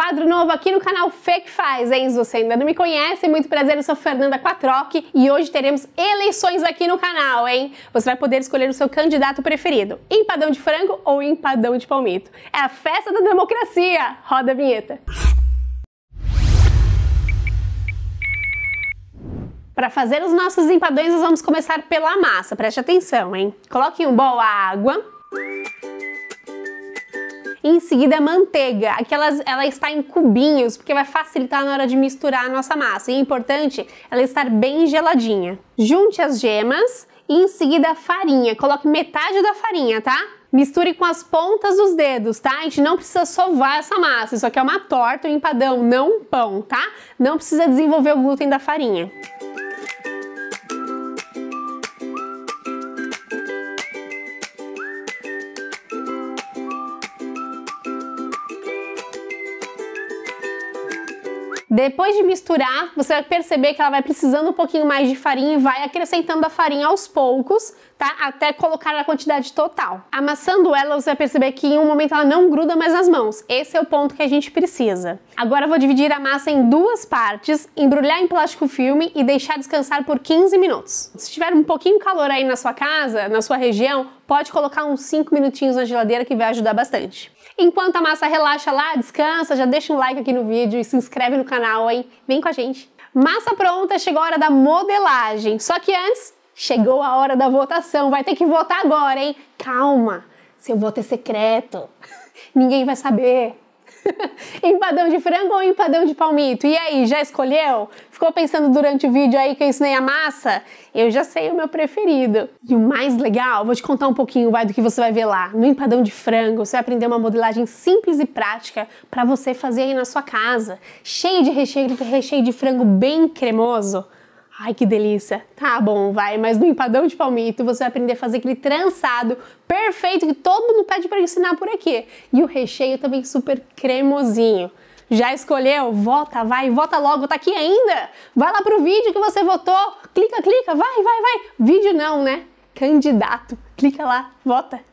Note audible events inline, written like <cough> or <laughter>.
quadro novo aqui no canal que Faz, hein? Se você ainda não me conhece, muito prazer, eu sou Fernanda Quatroc e hoje teremos eleições aqui no canal, hein? Você vai poder escolher o seu candidato preferido, empadão de frango ou empadão de palmito. É a festa da democracia! Roda a vinheta! Para fazer os nossos empadões, nós vamos começar pela massa, preste atenção, hein? Coloque em um bol a água, e em seguida a manteiga. aquelas ela, está em cubinhos, porque vai facilitar na hora de misturar a nossa massa. E é importante ela estar bem geladinha. Junte as gemas e em seguida a farinha. Coloque metade da farinha, tá? Misture com as pontas dos dedos, tá? A gente não precisa sovar essa massa. Isso aqui é uma torta, um empadão, não um pão, tá? Não precisa desenvolver o glúten da farinha. Depois de misturar, você vai perceber que ela vai precisando um pouquinho mais de farinha e vai acrescentando a farinha aos poucos, tá? Até colocar a quantidade total. Amassando ela, você vai perceber que em um momento ela não gruda mais nas mãos. Esse é o ponto que a gente precisa. Agora eu vou dividir a massa em duas partes, embrulhar em plástico filme e deixar descansar por 15 minutos. Se tiver um pouquinho de calor aí na sua casa, na sua região, pode colocar uns 5 minutinhos na geladeira que vai ajudar bastante. Enquanto a massa relaxa lá, descansa, já deixa um like aqui no vídeo e se inscreve no canal, hein? Vem com a gente. Massa pronta, chegou a hora da modelagem. Só que antes, Chegou a hora da votação, vai ter que votar agora, hein? Calma, seu voto é secreto. <laughs> Ninguém vai saber. <laughs> empadão de frango ou empadão de palmito? E aí, já escolheu? Ficou pensando durante o vídeo aí que eu ensinei a massa? Eu já sei o meu preferido. E o mais legal, vou te contar um pouquinho vai, do que você vai ver lá. No empadão de frango, você vai aprender uma modelagem simples e prática para você fazer aí na sua casa, cheio de recheio, recheio de frango bem cremoso Ai, que delícia! Tá bom, vai, mas no empadão de palmito você vai aprender a fazer aquele trançado perfeito que todo mundo pede para ensinar por aqui. E o recheio também super cremosinho. Já escolheu? Vota, vai, vota logo, tá aqui ainda! Vai lá pro vídeo que você votou, clica, clica, vai, vai, vai! Vídeo não, né? Candidato, clica lá, vota!